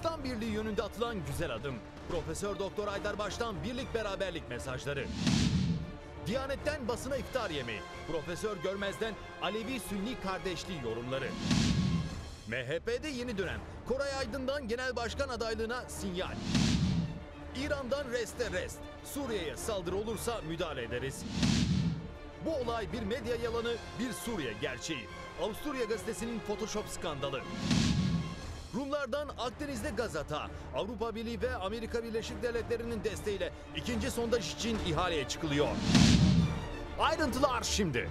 İslam Birliği yönünde atılan güzel adım. Profesör Doktor Aydar Baş'tan birlik beraberlik mesajları. Diyanetten basına iftar yemeği. Profesör Görmez'den Alevi-Sünni kardeşliği yorumları. MHP'de yeni dönem. Koray Aydın'dan genel başkan adaylığına sinyal. İran'dan reste rest. Suriye'ye saldırı olursa müdahale ederiz. Bu olay bir medya yalanı, bir Suriye gerçeği. Avusturya gazetesinin Photoshop skandalı. Rumlardan Akdeniz'de Gazata, Avrupa Birliği ve Amerika Birleşik Devletleri'nin desteğiyle ikinci sondaj için ihaleye çıkılıyor. Ayrıntılar şimdi.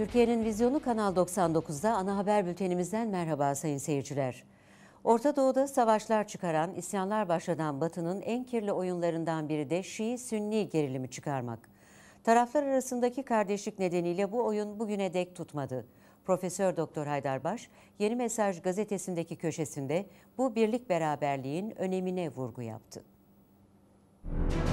Türkiye'nin vizyonu Kanal 99'da ana haber bültenimizden merhaba sayın seyirciler. Orta Doğu'da savaşlar çıkaran, isyanlar başladan Batı'nın en kirli oyunlarından biri de Şii-Sünni gerilimi çıkarmak. Taraflar arasındaki kardeşlik nedeniyle bu oyun bugüne dek tutmadı. Profesör Doktor Haydarbaş, Yeni Mesaj gazetesindeki köşesinde bu birlik beraberliğin önemine vurgu yaptı. Müzik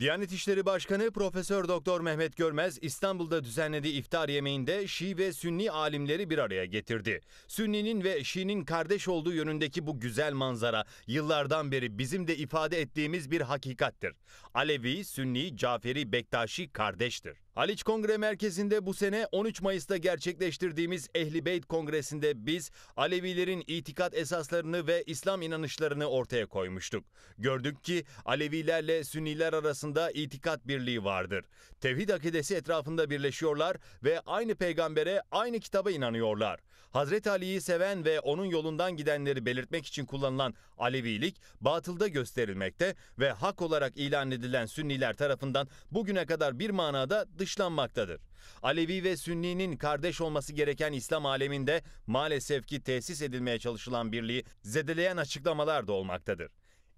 Diyanet İşleri Başkanı Profesör Doktor Mehmet Görmez İstanbul'da düzenlediği iftar yemeğinde Şii ve Sünni alimleri bir araya getirdi. Sünni'nin ve Şii'nin kardeş olduğu yönündeki bu güzel manzara yıllardan beri bizim de ifade ettiğimiz bir hakikattir. Alevi, Sünni, Caferi, Bektaşi kardeştir. Haliç Kongre Merkezi'nde bu sene 13 Mayıs'ta gerçekleştirdiğimiz Ehli Beyt Kongresi'nde biz Alevilerin itikat esaslarını ve İslam inanışlarını ortaya koymuştuk. Gördük ki Alevilerle Sünniler arasında itikat birliği vardır. Tevhid akidesi etrafında birleşiyorlar ve aynı peygambere, aynı kitaba inanıyorlar. Hazreti Ali'yi seven ve onun yolundan gidenleri belirtmek için kullanılan Alevilik batılda gösterilmekte ve hak olarak ilan edilen Sünniler tarafından bugüne kadar bir manada dışlanmaktadır. Alevi ve Sünni'nin kardeş olması gereken İslam aleminde maalesef ki tesis edilmeye çalışılan birliği zedeleyen açıklamalar da olmaktadır.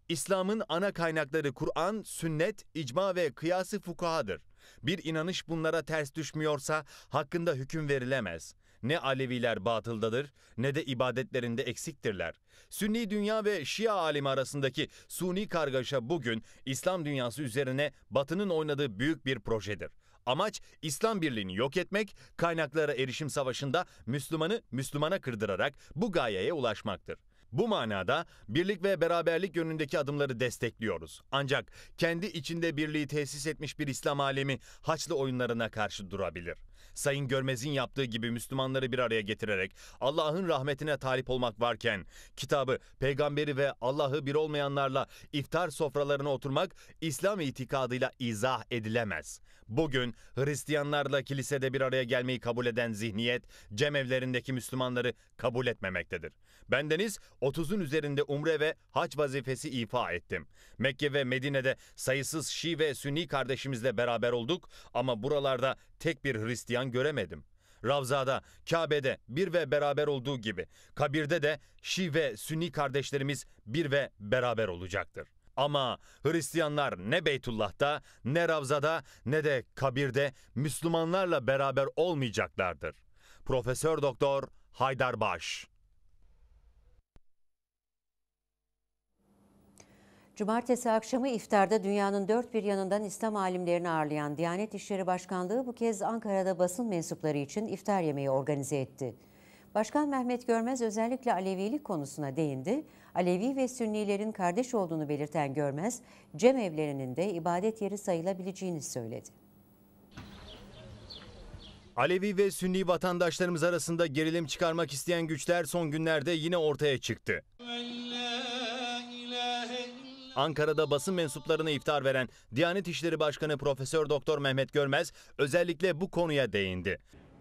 İslam'ın ana kaynakları Kur'an, sünnet, icma ve kıyası fukahadır. Bir inanış bunlara ters düşmüyorsa hakkında hüküm verilemez. Ne Aleviler batıldadır ne de ibadetlerinde eksiktirler. Sünni dünya ve Şia alemi arasındaki suni kargaşa bugün İslam dünyası üzerine Batı'nın oynadığı büyük bir projedir. Amaç İslam birliğini yok etmek, kaynaklara erişim savaşında Müslümanı Müslümana kırdırarak bu gayeye ulaşmaktır. Bu manada birlik ve beraberlik yönündeki adımları destekliyoruz. Ancak kendi içinde birliği tesis etmiş bir İslam alemi Haçlı oyunlarına karşı durabilir. Sayın Görmez'in yaptığı gibi Müslümanları bir araya getirerek Allah'ın rahmetine talip olmak varken kitabı, peygamberi ve Allah'ı bir olmayanlarla iftar sofralarına oturmak İslam itikadıyla izah edilemez. Bugün Hristiyanlarla kilisede bir araya gelmeyi kabul eden zihniyet cemevlerindeki Müslümanları kabul etmemektedir. Bendeniz 30'un üzerinde umre ve hac vazifesi ifa ettim. Mekke ve Medine'de sayısız Şii ve Sünni kardeşimizle beraber olduk ama buralarda tek bir Hristiyan insan göremedim. Ravza'da, Kabe'de bir ve beraber olduğu gibi kabirde de Şi ve Sünni kardeşlerimiz bir ve beraber olacaktır. Ama Hristiyanlar ne Beytullah'ta, ne Ravza'da, ne de kabirde Müslümanlarla beraber olmayacaklardır. Profesör Doktor Haydar Baş Cumartesi akşamı iftarda dünyanın dört bir yanından İslam alimlerini ağırlayan Diyanet İşleri Başkanlığı bu kez Ankara'da basın mensupları için iftar yemeği organize etti. Başkan Mehmet Görmez özellikle Alevilik konusuna değindi. Alevi ve Sünnilerin kardeş olduğunu belirten Görmez, cem evlerinin de ibadet yeri sayılabileceğini söyledi. Alevi ve Sünni vatandaşlarımız arasında gerilim çıkarmak isteyen güçler son günlerde yine ortaya çıktı. Ankara'da basın mensuplarına iftar veren Diyanet İşleri Başkanı Profesör Doktor Mehmet Görmez özellikle bu konuya değindi.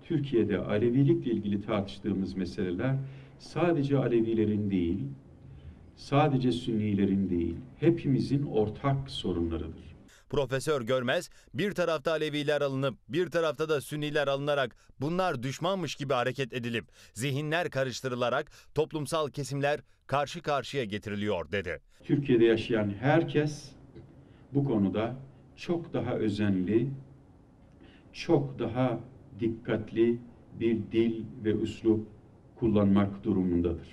Türkiye'de Alevilikle ilgili tartıştığımız meseleler sadece Alevilerin değil, sadece Sünnilerin değil, hepimizin ortak sorunlarıdır. Profesör Görmez bir tarafta Aleviler alınıp bir tarafta da Sünniler alınarak bunlar düşmanmış gibi hareket edilip zihinler karıştırılarak toplumsal kesimler karşı karşıya getiriliyor dedi. Türkiye'de yaşayan herkes bu konuda çok daha özenli, çok daha dikkatli bir dil ve üslup kullanmak durumundadır.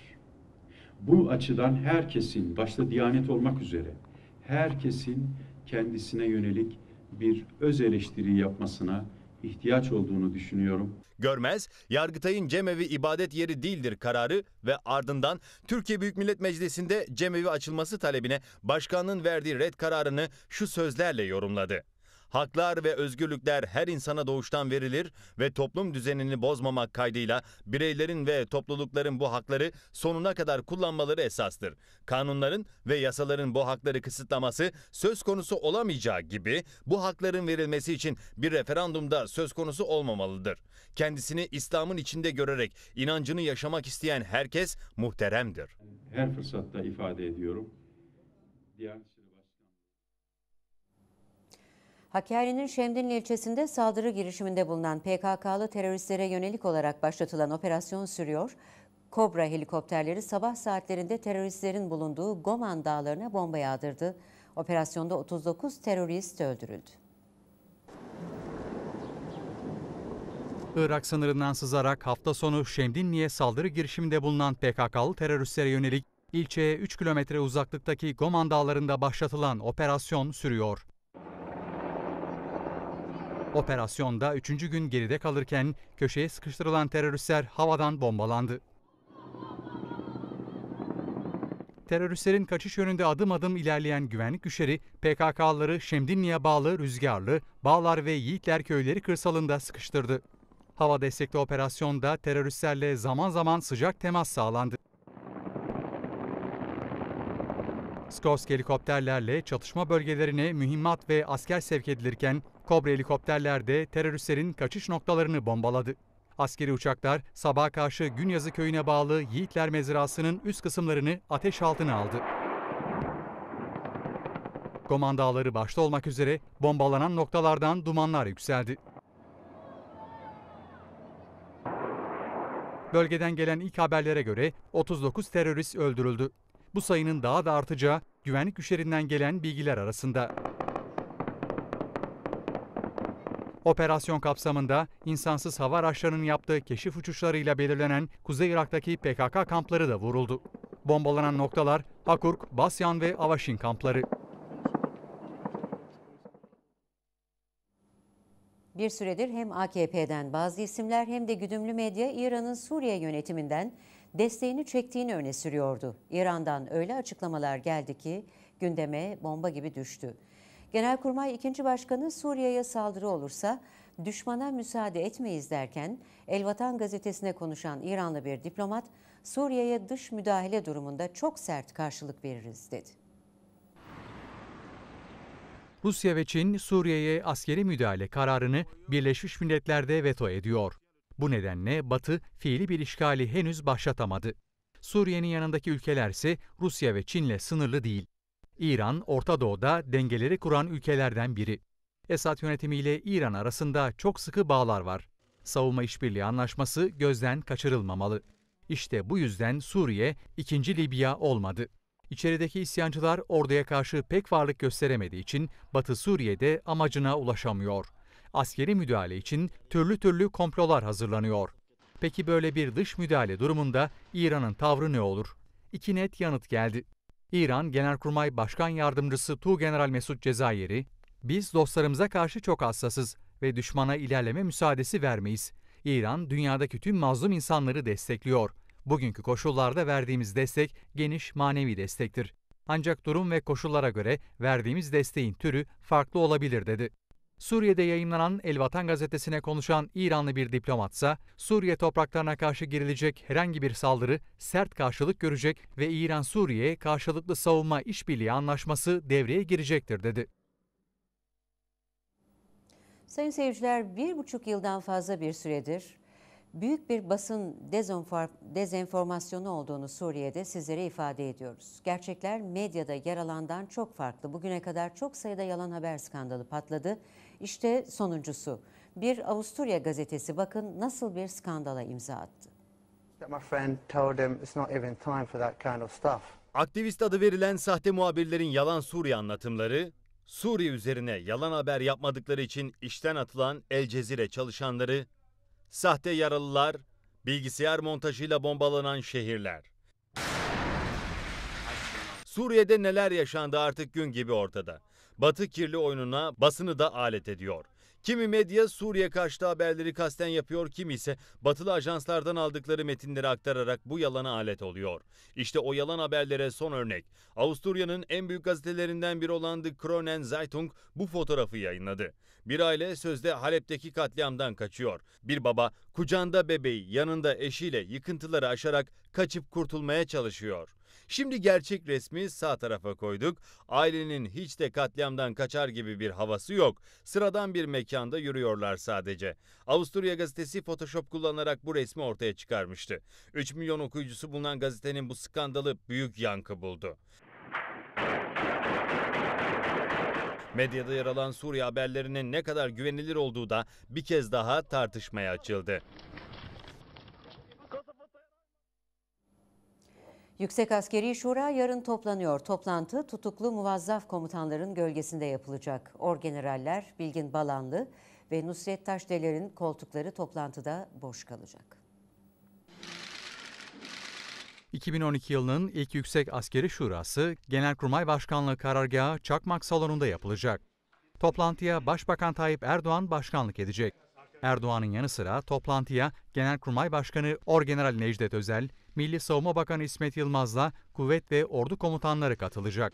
Bu açıdan herkesin, başta Diyanet olmak üzere, herkesin kendisine yönelik bir öz eleştiri yapmasına ihtiyaç olduğunu düşünüyorum. Görmez, Yargıtay'ın cemevi ibadet yeri değildir kararı ve ardından Türkiye Büyük Millet Meclisi'nde cemevi açılması talebine başkanlığın verdiği red kararını şu sözlerle yorumladı. Haklar ve özgürlükler her insana doğuştan verilir ve toplum düzenini bozmamak kaydıyla bireylerin ve toplulukların bu hakları sonuna kadar kullanmaları esastır. Kanunların ve yasaların bu hakları kısıtlaması söz konusu olamayacağı gibi bu hakların verilmesi için bir referandumda söz konusu olmamalıdır. Kendisini İslam'ın içinde görerek inancını yaşamak isteyen herkes muhteremdir. Her fırsatta ifade ediyorum. Diyanet Hakkari'nin Şemdinli ilçesinde saldırı girişiminde bulunan PKK'lı teröristlere yönelik olarak başlatılan operasyon sürüyor. Kobra helikopterleri sabah saatlerinde teröristlerin bulunduğu Goman Dağları'na bomba yağdırdı. Operasyonda 39 terörist öldürüldü. Irak sınırından sızarak hafta sonu Şemdinli'ye saldırı girişiminde bulunan PKK'lı teröristlere yönelik ilçeye 3 kilometre uzaklıktaki Goman Dağları'nda başlatılan operasyon sürüyor. Operasyonda 3. gün geride kalırken köşeye sıkıştırılan teröristler havadan bombalandı. teröristlerin kaçış yönünde adım adım ilerleyen güvenlik güçleri PKK'ları Şemdinli'ye bağlı Rüzgarlı, Bağlar ve Yiğitler köyleri kırsalında sıkıştırdı. Hava destekli operasyonda teröristlerle zaman zaman sıcak temas sağlandı. Skosk helikopterlerle çatışma bölgelerine mühimmat ve asker sevk edilirken Kobra helikopterler de teröristlerin kaçış noktalarını bombaladı. Askeri uçaklar sabah karşı Günyazı köyüne bağlı Yiğitler Mezrası'nın üst kısımlarını ateş altına aldı. Komandaları başta olmak üzere bombalanan noktalardan dumanlar yükseldi. Bölgeden gelen ilk haberlere göre 39 terörist öldürüldü. Bu sayının daha da artacağı güvenlik güçlerinden gelen bilgiler arasında. Operasyon kapsamında insansız hava araçlarının yaptığı keşif uçuşlarıyla belirlenen Kuzey Irak'taki PKK kampları da vuruldu. Bombalanan noktalar Hakurk, Basyan ve Avaşin kampları. Bir süredir hem AKP'den bazı isimler hem de güdümlü medya İran'ın Suriye yönetiminden desteğini çektiğini öne sürüyordu. İran'dan öyle açıklamalar geldi ki gündeme bomba gibi düştü. Genelkurmay 2. Başkanı Suriye'ye saldırı olursa düşmana müsaade etmeyiz derken Elvatan gazetesine konuşan İranlı bir diplomat Suriye'ye dış müdahale durumunda çok sert karşılık veririz dedi. Rusya ve Çin Suriye'ye askeri müdahale kararını Birleşmiş Milletler'de veto ediyor. Bu nedenle Batı fiili bir işgali henüz başlatamadı. Suriye'nin yanındaki ülkeler ise Rusya ve Çin'le sınırlı değil. İran, Orta Doğu'da dengeleri kuran ülkelerden biri. Esad yönetimiyle İran arasında çok sıkı bağlar var. Savunma işbirliği anlaşması gözden kaçırılmamalı. İşte bu yüzden Suriye ikinci Libya olmadı. İçerideki isyancılar orduya karşı pek varlık gösteremediği için Batı Suriye'de amacına ulaşamıyor. Askeri müdahale için türlü türlü komplolar hazırlanıyor. Peki böyle bir dış müdahale durumunda İran'ın tavrı ne olur? İki net yanıt geldi. İran Genelkurmay Başkan Yardımcısı Tu General Mesut Cezayir'i, biz dostlarımıza karşı çok hassasız ve düşmana ilerleme müsaadesi vermeyiz. İran dünyadaki tüm mazlum insanları destekliyor. Bugünkü koşullarda verdiğimiz destek geniş manevi destektir. Ancak durum ve koşullara göre verdiğimiz desteğin türü farklı olabilir dedi. Suriye'de yayınlanan El Vatan gazetesine konuşan İranlı bir diplomatsa, Suriye topraklarına karşı girilecek herhangi bir saldırı sert karşılık görecek ve İran-Suriye karşılıklı savunma işbirliği anlaşması devreye girecektir dedi. Sayın seyirciler, bir buçuk yıldan fazla bir süredir büyük bir basın dezenformasyonu olduğunu Suriye'de sizlere ifade ediyoruz. Gerçekler medyada yer alandan çok farklı. Bugüne kadar çok sayıda yalan haber skandalı patladı işte sonuncusu. Bir Avusturya gazetesi bakın nasıl bir skandala imza attı. Aktivist adı verilen sahte muhabirlerin yalan Suriye anlatımları, Suriye üzerine yalan haber yapmadıkları için işten atılan El Cezire çalışanları, sahte yaralılar, bilgisayar montajıyla bombalanan şehirler. Suriye'de neler yaşandı artık gün gibi ortada. Batı kirli oyununa basını da alet ediyor. Kimi medya Suriye karşıtı haberleri kasten yapıyor, kimi ise batılı ajanslardan aldıkları metinleri aktararak bu yalana alet oluyor. İşte o yalan haberlere son örnek. Avusturya'nın en büyük gazetelerinden biri olan The Kronen Zeitung bu fotoğrafı yayınladı. Bir aile sözde Halep'teki katliamdan kaçıyor. Bir baba kucağında bebeği yanında eşiyle yıkıntıları aşarak kaçıp kurtulmaya çalışıyor. Şimdi gerçek resmi sağ tarafa koyduk. Ailenin hiç de katliamdan kaçar gibi bir havası yok. Sıradan bir mekanda yürüyorlar sadece. Avusturya gazetesi Photoshop kullanarak bu resmi ortaya çıkarmıştı. 3 milyon okuyucusu bulunan gazetenin bu skandalı büyük yankı buldu. Medyada yer alan Suriye haberlerinin ne kadar güvenilir olduğu da bir kez daha tartışmaya açıldı. Yüksek Askeri Şura yarın toplanıyor. Toplantı tutuklu muvazzaf komutanların gölgesinde yapılacak. Orgeneraller Bilgin Balanlı ve Nusret Taşdeler'in koltukları toplantıda boş kalacak. 2012 yılının ilk Yüksek Askeri Şurası Genelkurmay Başkanlığı karargahı Çakmak Salonu'nda yapılacak. Toplantıya Başbakan Tayyip Erdoğan başkanlık edecek. Erdoğan'ın yanı sıra toplantıya Genelkurmay Başkanı Orgeneral Necdet Özel, Milli Savunma Bakanı İsmet Yılmaz'la kuvvet ve ordu komutanları katılacak.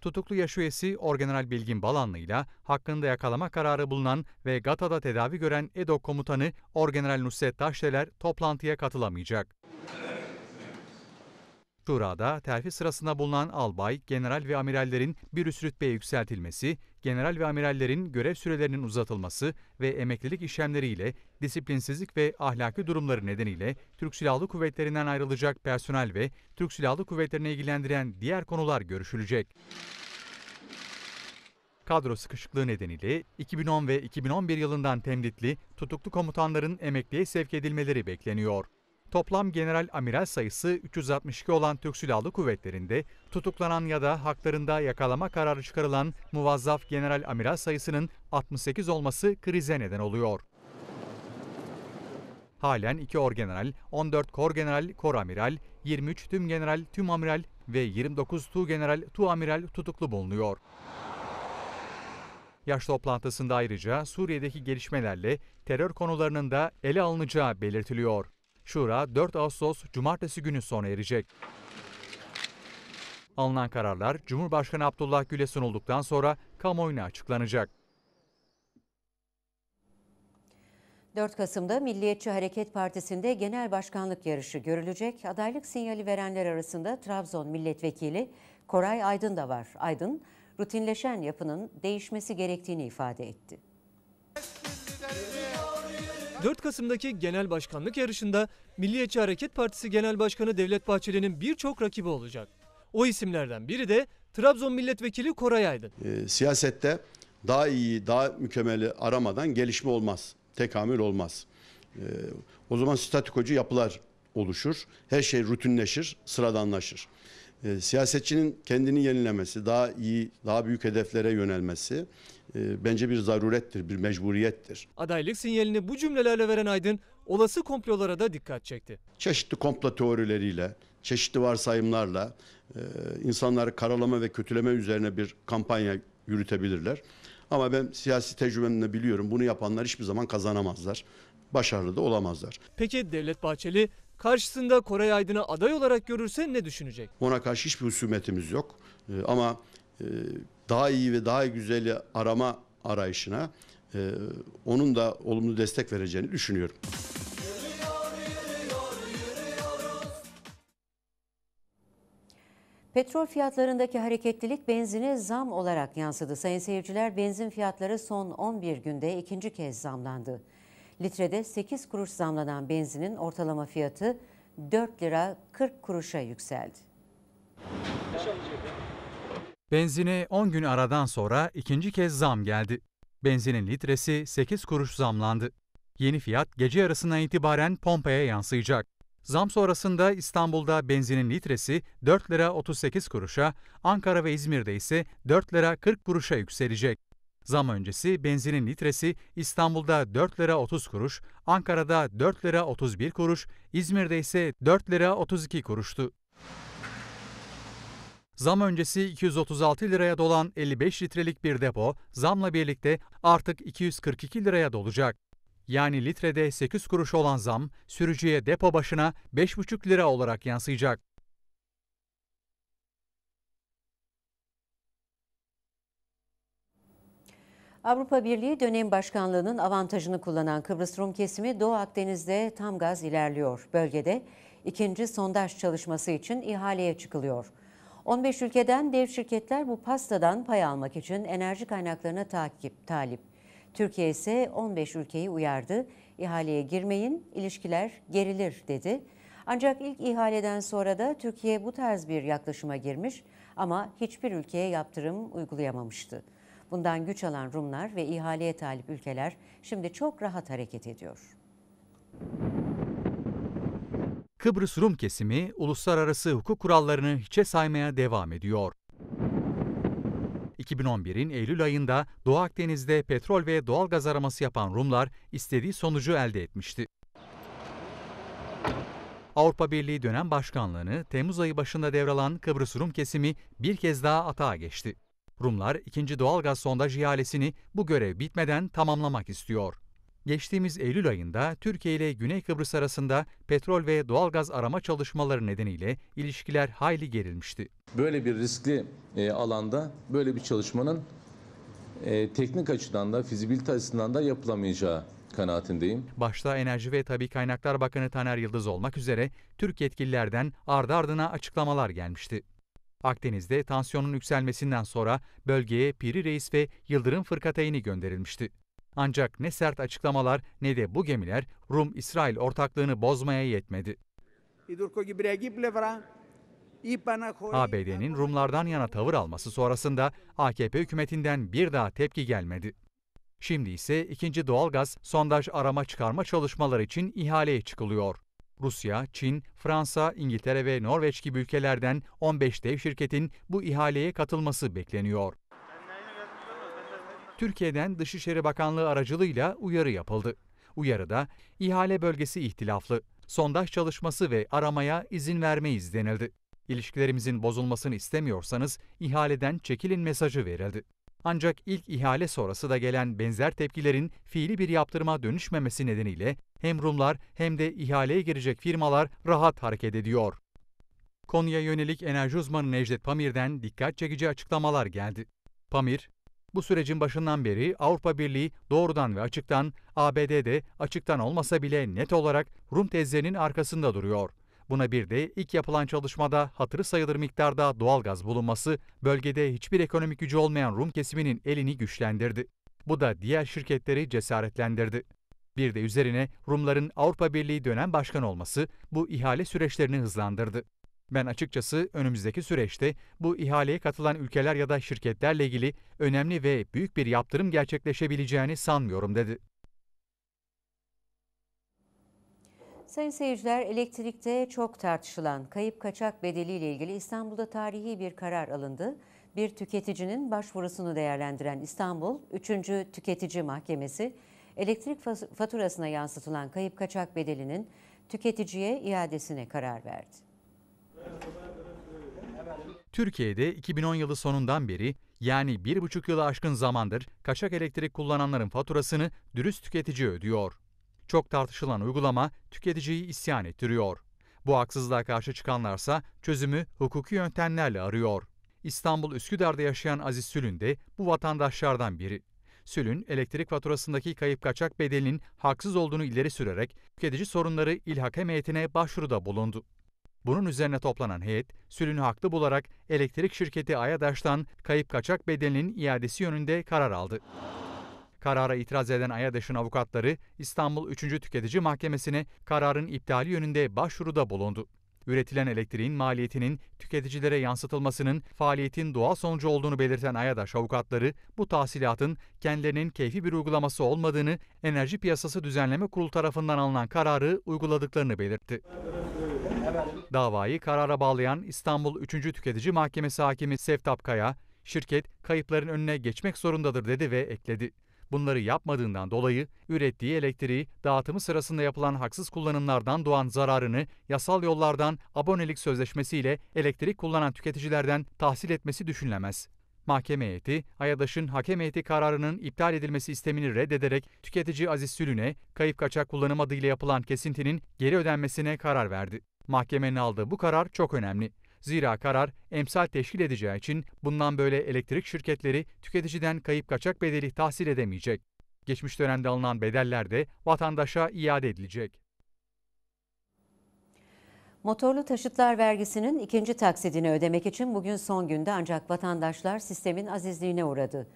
Tutuklu yaş üyesi Orgeneral Bilgin Balanlı ile hakkında yakalama kararı bulunan ve GATA'da tedavi gören EDO komutanı Orgeneral Nusret Taşdeler toplantıya katılamayacak. Şura'da terfi sırasında bulunan albay, general ve amirallerin bir üst rütbeye yükseltilmesi, general ve amirallerin görev sürelerinin uzatılması ve emeklilik işlemleriyle disiplinsizlik ve ahlaki durumları nedeniyle Türk Silahlı Kuvvetleri'nden ayrılacak personel ve Türk Silahlı Kuvvetleri'ne ilgilendiren diğer konular görüşülecek kadro sıkışıklığı nedeniyle 2010 ve 2011 yılından temlitli tutuklu komutanların emekliye sevk edilmeleri bekleniyor. Toplam general amiral sayısı 362 olan Türk Silahlı Kuvvetleri'nde tutuklanan ya da haklarında yakalama kararı çıkarılan muvazzaf general amiral sayısının 68 olması krize neden oluyor. Halen 2 orgeneral, 14 kor general, kor amiral, 23 tüm general, tüm amiral ve 29 tu general, tu amiral tutuklu bulunuyor. Yaş toplantısında ayrıca Suriye'deki gelişmelerle terör konularının da ele alınacağı belirtiliyor. Şura 4 Ağustos Cumartesi günü sona erecek. Alınan kararlar Cumhurbaşkanı Abdullah Gül'e sunulduktan sonra kamuoyuna açıklanacak. 4 Kasım'da Milliyetçi Hareket Partisi'nde genel başkanlık yarışı görülecek. Adaylık sinyali verenler arasında Trabzon milletvekili Koray Aydın da var. Aydın, rutinleşen yapının değişmesi gerektiğini ifade etti. 4 Kasım'daki genel başkanlık yarışında Milliyetçi Hareket Partisi Genel Başkanı Devlet Bahçeli'nin birçok rakibi olacak. O isimlerden biri de Trabzon Milletvekili Koray Aydın. E, siyasette daha iyi, daha mükemmeli aramadan gelişme olmaz, tekamül olmaz. E, o zaman statikocu yapılar oluşur, her şey rutinleşir, sıradanlaşır e, siyasetçinin kendini yenilemesi, daha iyi, daha büyük hedeflere yönelmesi e, bence bir zarurettir, bir mecburiyettir. Adaylık sinyalini bu cümlelerle veren Aydın, olası komplolara da dikkat çekti. Çeşitli komplo teorileriyle, çeşitli varsayımlarla e, insanları karalama ve kötüleme üzerine bir kampanya yürütebilirler. Ama ben siyasi tecrübemle biliyorum bunu yapanlar hiçbir zaman kazanamazlar. Başarılı da olamazlar. Peki Devlet Bahçeli Karşısında Kore Aydın'ı aday olarak görürse ne düşünecek? Ona karşı hiçbir husumetimiz yok. Ee, ama e, daha iyi ve daha güzeli arama arayışına e, onun da olumlu destek vereceğini düşünüyorum. Petrol fiyatlarındaki hareketlilik benzine zam olarak yansıdı. Sayın seyirciler benzin fiyatları son 11 günde ikinci kez zamlandı. Litrede 8 kuruş zamlanan benzinin ortalama fiyatı 4 lira 40 kuruşa yükseldi. Benzine 10 gün aradan sonra ikinci kez zam geldi. Benzinin litresi 8 kuruş zamlandı. Yeni fiyat gece yarısına itibaren pompaya yansıyacak. Zam sonrasında İstanbul'da benzinin litresi 4 lira 38 kuruşa, Ankara ve İzmir'de ise 4 lira 40 kuruşa yükselecek. Zam öncesi benzinin litresi İstanbul'da 4 lira 30 kuruş, Ankara'da 4 lira 31 kuruş, İzmir'de ise 4 lira 32 kuruştu. Zam öncesi 236 liraya dolan 55 litrelik bir depo zamla birlikte artık 242 liraya dolacak. Yani litrede 8 kuruş olan zam sürücüye depo başına 5,5 lira olarak yansıyacak. Avrupa Birliği dönem başkanlığının avantajını kullanan Kıbrıs Rum kesimi Doğu Akdeniz'de tam gaz ilerliyor. Bölgede ikinci sondaj çalışması için ihaleye çıkılıyor. 15 ülkeden dev şirketler bu pastadan pay almak için enerji kaynaklarına takip talip. Türkiye ise 15 ülkeyi uyardı. İhaleye girmeyin, ilişkiler gerilir dedi. Ancak ilk ihaleden sonra da Türkiye bu tarz bir yaklaşıma girmiş ama hiçbir ülkeye yaptırım uygulayamamıştı. Bundan güç alan Rumlar ve ihaleye talip ülkeler şimdi çok rahat hareket ediyor. Kıbrıs Rum kesimi uluslararası hukuk kurallarını hiçe saymaya devam ediyor. 2011'in Eylül ayında Doğu Akdeniz'de petrol ve doğal gaz araması yapan Rumlar istediği sonucu elde etmişti. Avrupa Birliği dönem başkanlığını Temmuz ayı başında devralan Kıbrıs Rum kesimi bir kez daha atağa geçti. Rumlar 2. doğalgaz sondaj ihalesini bu görev bitmeden tamamlamak istiyor. Geçtiğimiz Eylül ayında Türkiye ile Güney Kıbrıs arasında petrol ve doğalgaz arama çalışmaları nedeniyle ilişkiler hayli gerilmişti. Böyle bir riskli e, alanda böyle bir çalışmanın e, teknik açıdan da fizibilite açısından da yapılamayacağı kanaatindeyim. Başta Enerji ve Tabi Kaynaklar Bakanı Taner Yıldız olmak üzere Türk yetkililerden ardı ardına açıklamalar gelmişti. Akdeniz'de tansiyonun yükselmesinden sonra bölgeye Piri Reis ve Yıldırım Fırkateyni gönderilmişti. Ancak ne sert açıklamalar ne de bu gemiler Rum-İsrail ortaklığını bozmaya yetmedi. ABD'nin Rumlardan yana tavır alması sonrasında AKP hükümetinden bir daha tepki gelmedi. Şimdi ise ikinci doğalgaz sondaj arama çıkarma çalışmaları için ihaleye çıkılıyor. Rusya, Çin, Fransa, İngiltere ve Norveç gibi ülkelerden 15 dev şirketin bu ihaleye katılması bekleniyor. Türkiye'den Dışişleri Bakanlığı aracılığıyla uyarı yapıldı. Uyarıda ihale bölgesi ihtilaflı, sondaj çalışması ve aramaya izin vermeyiz denildi. İlişkilerimizin bozulmasını istemiyorsanız ihaleden çekilin mesajı verildi. Ancak ilk ihale sonrası da gelen benzer tepkilerin fiili bir yaptırıma dönüşmemesi nedeniyle hem Rumlar hem de ihaleye girecek firmalar rahat hareket ediyor. Konuya yönelik enerji uzmanı Necdet Pamir'den dikkat çekici açıklamalar geldi. Pamir, bu sürecin başından beri Avrupa Birliği doğrudan ve açıktan, ABD'de açıktan olmasa bile net olarak Rum tezlerinin arkasında duruyor. Buna bir de ilk yapılan çalışmada hatırı sayılır miktarda doğal gaz bulunması bölgede hiçbir ekonomik gücü olmayan Rum kesiminin elini güçlendirdi. Bu da diğer şirketleri cesaretlendirdi. Bir de üzerine Rumların Avrupa Birliği dönem başkan olması bu ihale süreçlerini hızlandırdı. Ben açıkçası önümüzdeki süreçte bu ihaleye katılan ülkeler ya da şirketlerle ilgili önemli ve büyük bir yaptırım gerçekleşebileceğini sanmıyorum dedi. Sayın seyirciler, elektrikte çok tartışılan kayıp kaçak bedeliyle ilgili İstanbul'da tarihi bir karar alındı. Bir tüketicinin başvurusunu değerlendiren İstanbul 3. Tüketici Mahkemesi elektrik faturasına yansıtılan kayıp kaçak bedelinin tüketiciye iadesine karar verdi. Türkiye'de 2010 yılı sonundan beri yani bir buçuk yılı aşkın zamandır kaçak elektrik kullananların faturasını dürüst tüketici ödüyor. Çok tartışılan uygulama tüketiciyi isyan ettiriyor. Bu haksızlığa karşı çıkanlarsa çözümü hukuki yöntemlerle arıyor. İstanbul Üsküdar'da yaşayan Aziz Sülün de bu vatandaşlardan biri. Sülün, elektrik faturasındaki kayıp kaçak bedelinin haksız olduğunu ileri sürerek tüketici sorunları ilhak heyetine başvuruda bulundu. Bunun üzerine toplanan heyet, Sülün'ü haklı bularak elektrik şirketi Ayadaş'tan kayıp kaçak bedelinin iadesi yönünde karar aldı. Karara itiraz eden Ayadaş'ın avukatları İstanbul 3. Tüketici Mahkemesi'ne kararın iptali yönünde başvuruda bulundu. Üretilen elektriğin maliyetinin tüketicilere yansıtılmasının faaliyetin doğal sonucu olduğunu belirten Ayadaş avukatları, bu tahsilatın kendilerinin keyfi bir uygulaması olmadığını, Enerji Piyasası Düzenleme Kurulu tarafından alınan kararı uyguladıklarını belirtti. Davayı karara bağlayan İstanbul 3. Tüketici Mahkemesi Hakimi Seftap Kaya, şirket kayıpların önüne geçmek zorundadır dedi ve ekledi. Bunları yapmadığından dolayı ürettiği elektriği dağıtımı sırasında yapılan haksız kullanımlardan doğan zararını yasal yollardan abonelik sözleşmesiyle elektrik kullanan tüketicilerden tahsil etmesi düşünülemez. Mahkeme heyeti, Ayadaş'ın hakem heyeti kararının iptal edilmesi istemini reddederek tüketici Aziz Sülün'e kayıp kaçak kullanım adıyla yapılan kesintinin geri ödenmesine karar verdi. Mahkemenin aldığı bu karar çok önemli. Zira karar emsal teşkil edeceği için bundan böyle elektrik şirketleri tüketiciden kayıp kaçak bedeli tahsil edemeyecek. Geçmiş dönemde alınan bedeller de vatandaşa iade edilecek. Motorlu taşıtlar vergisinin ikinci taksidini ödemek için bugün son günde ancak vatandaşlar sistemin azizliğine uğradı.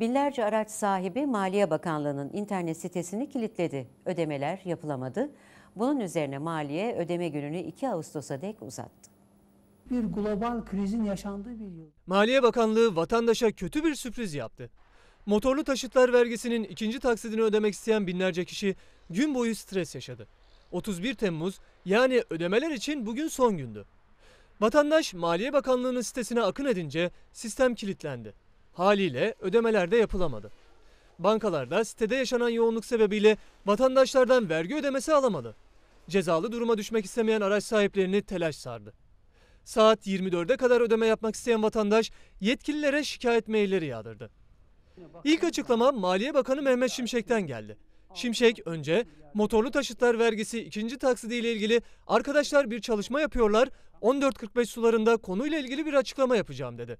Binlerce araç sahibi Maliye Bakanlığı'nın internet sitesini kilitledi. Ödemeler yapılamadı. Bunun üzerine maliye ödeme gününü 2 Ağustos'a dek uzattı bir global krizin yaşandığı bir yıl. Maliye Bakanlığı vatandaşa kötü bir sürpriz yaptı. Motorlu taşıtlar vergisinin ikinci taksidini ödemek isteyen binlerce kişi gün boyu stres yaşadı. 31 Temmuz yani ödemeler için bugün son gündü. Vatandaş Maliye Bakanlığı'nın sitesine akın edince sistem kilitlendi. Haliyle ödemeler de yapılamadı. Bankalarda sitede yaşanan yoğunluk sebebiyle vatandaşlardan vergi ödemesi alamadı. Cezalı duruma düşmek istemeyen araç sahiplerini telaş sardı. Saat 24'e kadar ödeme yapmak isteyen vatandaş yetkililere şikayet mailleri yağdırdı. İlk açıklama Maliye Bakanı Mehmet Şimşek'ten geldi. Şimşek önce motorlu taşıtlar vergisi ikinci taksidi ile ilgili arkadaşlar bir çalışma yapıyorlar 14.45 sularında konuyla ilgili bir açıklama yapacağım dedi.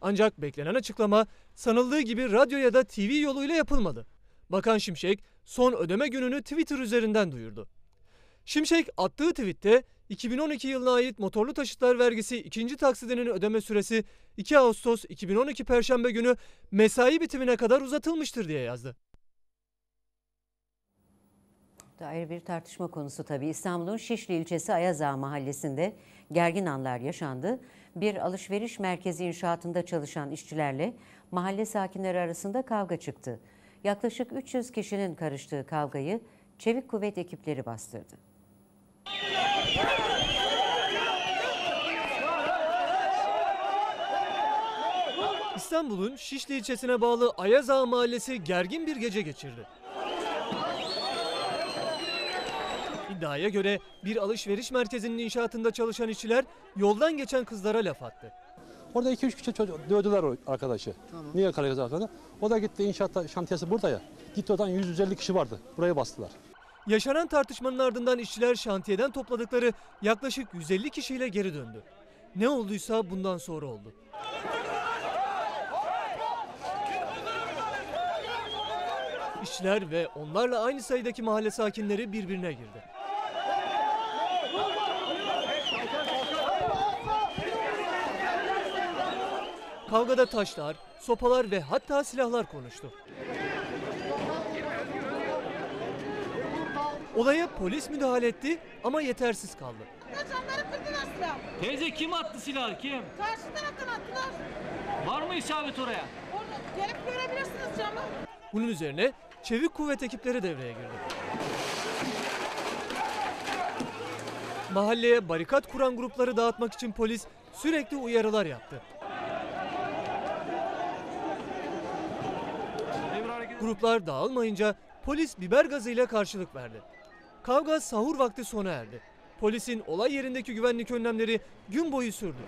Ancak beklenen açıklama sanıldığı gibi radyo ya da TV yoluyla yapılmadı. Bakan Şimşek son ödeme gününü Twitter üzerinden duyurdu. Şimşek attığı tweette 2012 yılına ait motorlu taşıtlar vergisi ikinci taksidinin ödeme süresi 2 Ağustos 2012 Perşembe günü mesai bitimine kadar uzatılmıştır diye yazdı. Daire bir tartışma konusu tabii. İstanbul'un Şişli ilçesi Ayazağa mahallesinde gergin anlar yaşandı. Bir alışveriş merkezi inşaatında çalışan işçilerle mahalle sakinleri arasında kavga çıktı. Yaklaşık 300 kişinin karıştığı kavgayı Çevik Kuvvet ekipleri bastırdı. İstanbul'un Şişli ilçesine bağlı Ayaz Mahallesi gergin bir gece geçirdi. İddiaya göre bir alışveriş merkezinin inşaatında çalışan işçiler yoldan geçen kızlara laf attı. Orada iki üç küçük çocuk dövdüler o arkadaşı. Tamam. Niye kalıyoruz arkadaşı? O da gitti inşaatta şantiyesi burada ya. Gitti oradan 150 kişi vardı. Burayı bastılar. Yaşanan tartışmanın ardından işçiler şantiyeden topladıkları yaklaşık 150 kişiyle geri döndü. Ne olduysa bundan sonra oldu. işçiler ve onlarla aynı sayıdaki mahalle sakinleri birbirine girdi. Kavgada taşlar, sopalar ve hatta silahlar konuştu. Olaya polis müdahale etti ama yetersiz kaldı. Camları kırdılar silah. Teyze kim attı silahı kim? Karşı taraftan attılar. Var mı isabet oraya? Orada gelip görebilirsiniz camı. Bunun üzerine çevik kuvvet ekipleri devreye girdi. Mahalleye barikat kuran grupları dağıtmak için polis sürekli uyarılar yaptı. Gruplar dağılmayınca polis biber gazıyla karşılık verdi. Kavga sahur vakti sona erdi. Polisin olay yerindeki güvenlik önlemleri gün boyu sürdü.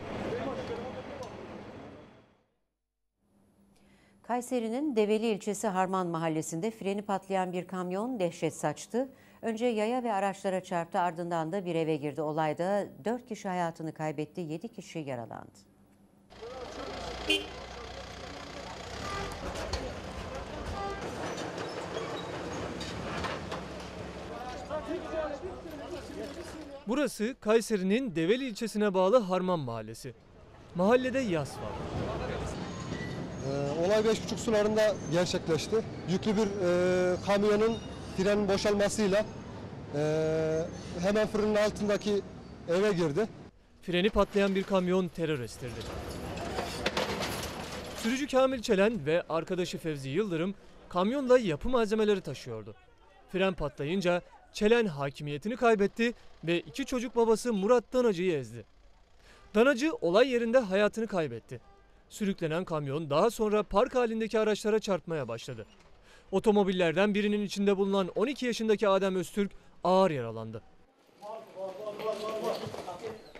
Kayseri'nin Develi ilçesi Harman mahallesinde freni patlayan bir kamyon dehşet saçtı. Önce yaya ve araçlara çarptı ardından da bir eve girdi. Olayda 4 kişi hayatını kaybetti, 7 kişi yaralandı. Burası Kayseri'nin Develi ilçesine bağlı Harman mahallesi. Mahallede yas var. Olay 5.5 sularında gerçekleşti. Yüklü bir e, kamyonun trenin boşalmasıyla e, hemen fırının altındaki eve girdi. Freni patlayan bir kamyon terör Sürücü Kamil Çelen ve arkadaşı Fevzi Yıldırım kamyonla yapı malzemeleri taşıyordu. Fren patlayınca Çelen hakimiyetini kaybetti ve iki çocuk babası Murat Danacı'yı ezdi. Danacı olay yerinde hayatını kaybetti. Sürüklenen kamyon daha sonra park halindeki araçlara çarpmaya başladı. Otomobillerden birinin içinde bulunan 12 yaşındaki Adem Öztürk ağır yaralandı.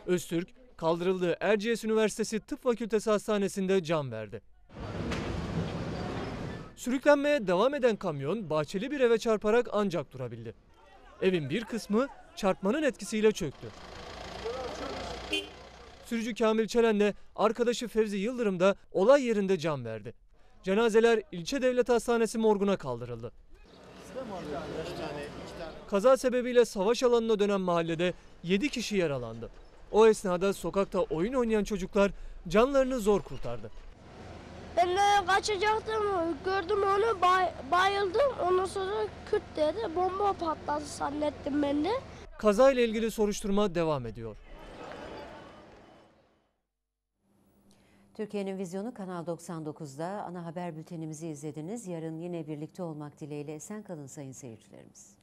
Öztürk kaldırıldığı Erciyes Üniversitesi Tıp Fakültesi Hastanesi'nde can verdi. Sürüklenmeye devam eden kamyon bahçeli bir eve çarparak ancak durabildi. Evin bir kısmı çarpmanın etkisiyle çöktü. Sürücü Kamil Çelen'le arkadaşı Fevzi Yıldırım da olay yerinde can verdi. Cenazeler ilçe devlet hastanesi morguna kaldırıldı. Kaza sebebiyle savaş alanına dönen mahallede 7 kişi yaralandı. O esnada sokakta oyun oynayan çocuklar canlarını zor kurtardı. Ben de kaçacaktım. Gördüm onu bay, bayıldım. Ondan sonra küt dedi. Bomba patladı zannettim ben de. Kazayla ilgili soruşturma devam ediyor. Türkiye'nin Vizyonu Kanal 99'da ana haber bültenimizi izlediniz. Yarın yine birlikte olmak dileğiyle esen kalın sayın seyircilerimiz.